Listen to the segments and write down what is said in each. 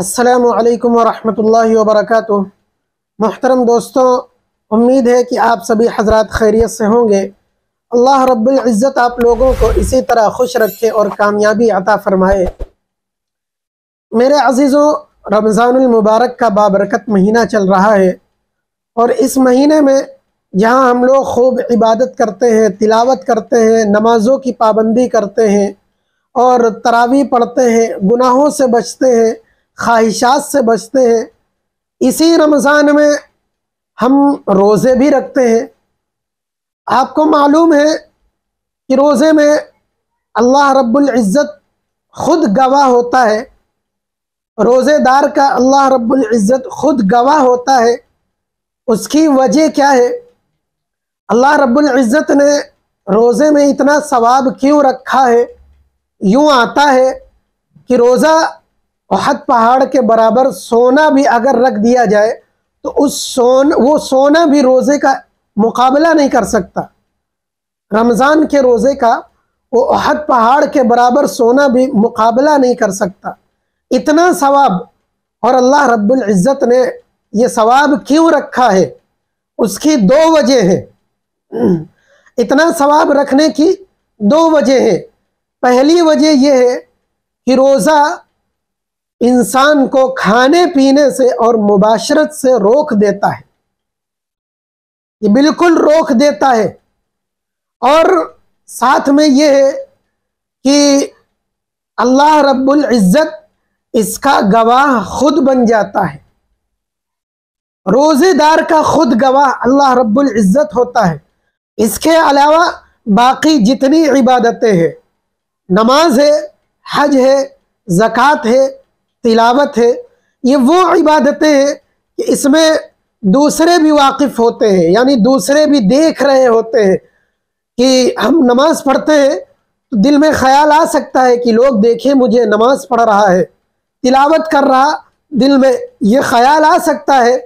असलकम वरहमल वबरक मोहतरम दोस्तों उम्मीद है कि आप सभी हजरत खैरियत से होंगे अल्लाह रब्ज़त आप लोगों को इसी तरह खुश रखे और कामयाबी अता फ़रमाए मेरे अज़ीज़ों रमज़ानमबारक का बाबरकत महीना चल रहा है और इस महीने में जहाँ हम लोग खूब इबादत करते हैं तिलावत करते हैं नमाज़ों की पाबंदी करते हैं और तरावी पढ़ते हैं गुनाहों से बचते हैं ख्वाहिशात से बचते हैं इसी रमज़ान में हम रोज़े भी रखते हैं आपको मालूम है कि रोज़े में अल्लाह रब्बुल इज़्ज़त खुद गवाह होता है रोज़ेदार का अल्लाह रब्बुल इज़्ज़त खुद गवाह होता है उसकी वजह क्या है अल्लाह रब्बुल इज़्ज़त ने रोज़े में इतना सवाब क्यों रखा है यूँ आता है कि रोज़ा अहद पहाड़ के बराबर सोना भी अगर रख दिया जाए तो उस सोन वो सोना भी रोज़े का मुकाबला नहीं कर सकता रमज़ान के रोज़े का वो अहद पहाड़ के बराबर सोना भी मुकाबला नहीं कर सकता इतना सवाब और अल्लाह रब्बुल इज़्ज़त ने ये सवाब क्यों रखा है उसकी दो वजह है इतना सवाब रखने की दो वजह है पहली वजह यह है कि रोज़ा इंसान को खाने पीने से और मुबाशरत से रोक देता है ये बिल्कुल रोक देता है और साथ में ये है कि अल्लाह रब्बुल इज़्ज़त इसका गवाह खुद बन जाता है रोज़ेदार का खुद गवाह अल्लाह रब्बुल इज़्ज़त होता है इसके अलावा बाकी जितनी इबादतें हैं नमाज है हज है ज़क़़त है तिलावत है ये वो इबादतें हैं कि इसमें दूसरे भी वाकिफ़ होते हैं यानी दूसरे भी देख रहे होते हैं कि हम नमाज़ पढ़ते हैं तो दिल में ख्याल आ सकता है कि लोग देखें मुझे नमाज़ पढ़ रहा है तिलावत कर रहा दिल में ये ख्याल आ सकता है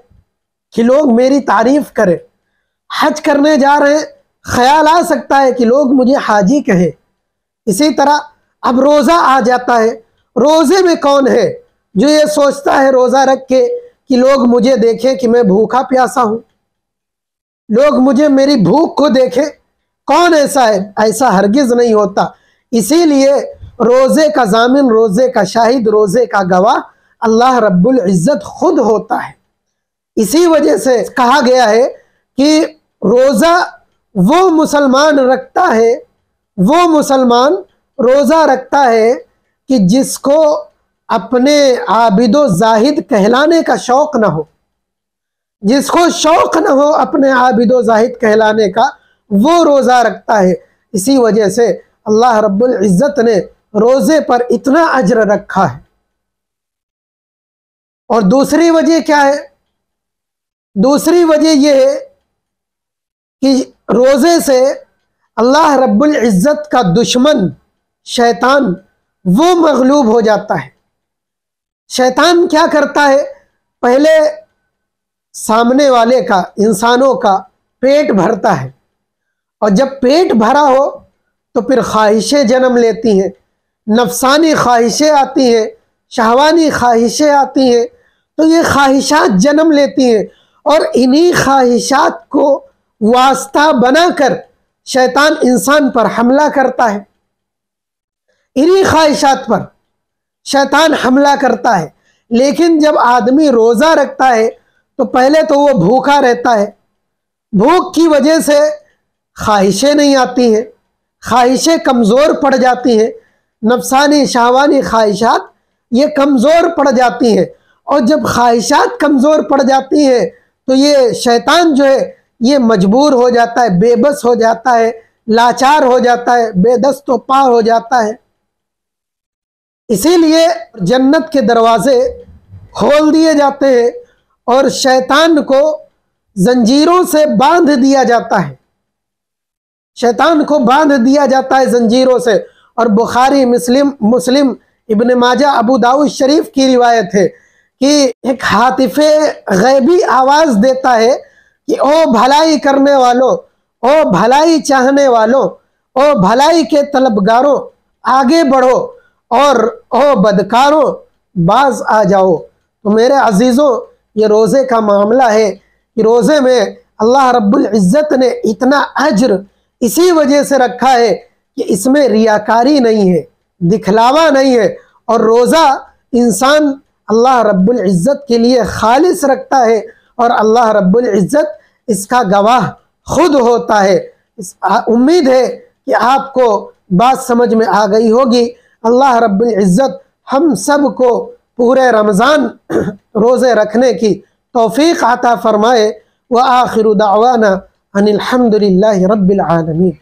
कि लोग मेरी तारीफ़ करें हज करने जा रहे हैं ख्याल आ सकता है कि लोग मुझे हाजी कहें इसी तरह अब रोज़ा आ जाता है रोज़े में कौन है जो ये सोचता है रोजा रख के कि लोग मुझे देखें कि मैं भूखा प्यासा हूं लोग मुझे मेरी भूख को देखें कौन ऐसा है ऐसा हरगिज नहीं होता इसीलिए रोजे का जामिन रोजे का शाहिद रोजे का गवाह अल्लाह रब्बुल इज़्ज़त खुद होता है इसी वजह से कहा गया है कि रोज़ा वो मुसलमान रखता है वो मुसलमान रोज़ा रखता है कि जिसको अपने आबिदो जाहिद कहलाने का शौक न हो जिसको शौक ना हो अपने आबिदो जाहिद कहलाने का वो रोज़ा रखता है इसी वजह से अल्लाह रब्बुल इज़्ज़त ने रोज़े पर इतना अजर रखा है और दूसरी वजह क्या है दूसरी वजह यह है कि रोज़े से अल्लाह रब्बुल इज़्ज़त का दुश्मन शैतान वो मगलूब हो जाता है शैतान क्या करता है पहले सामने वाले का इंसानों का पेट भरता है और जब पेट भरा हो तो फिर ख्वाहिशें जन्म लेती हैं नफसानी ख्वाहिशें आती हैं शहवानी ख्वाहिशें आती हैं तो ये ख्वाहिशात जन्म लेती हैं और इन्हीं ख्वाहिशात को वास्ता बनाकर शैतान इंसान पर हमला करता है इन्हीं ख्वाहिशात पर शैतान हमला करता है लेकिन जब आदमी रोज़ा रखता है तो पहले तो वो भूखा रहता है भूख की वजह से ख्वाहिशें नहीं आती हैं ख्वाहिशें कमज़ोर पड़ जाती हैं नफसानी शाहवानी ख्वाहिशात ये कमज़ोर पड़ जाती हैं और जब ख्वाहिशात कमज़ोर पड़ जाती हैं तो ये शैतान जो है ये मजबूर हो जाता है बेबस हो जाता है लाचार हो जाता है बेदस्त पार हो जाता है इसीलिए जन्नत के दरवाज़े खोल दिए जाते हैं और शैतान को जंजीरों से बांध दिया जाता है शैतान को बांध दिया जाता है जंजीरों से और बुखारी मुस्लिम मुस्लिम इबन माजा अबू दाऊद शरीफ की रिवायत है कि एक हातिफे गैबी आवाज़ देता है कि ओ भलाई करने वालों ओ भलाई चाहने वालों ओ भलाई के तलबगारों आगे बढ़ो और ओ बदकारो बाज आ जाओ तो मेरे अजीज़ों ये रोज़े का मामला है कि रोज़े में अल्लाह रब्बुल इज़्ज़त ने इतना अज्र इसी वजह से रखा है कि इसमें रियाकारी नहीं है दिखलावा नहीं है और रोज़ा इंसान अल्लाह रब्बुल इज़्ज़त के लिए खालिस रखता है और अल्लाह रब्बुल इज़्ज़त इसका गवाह खुद होता है उम्मीद है कि आपको बात समझ में आ गई होगी अल्लाह इज़्ज़त हम सब को पूरे रमज़ान रोज़े रखने की तोफ़ी आता फ़रमाए व आखिर दावाना अनिलहमदिल्ला रबालमीन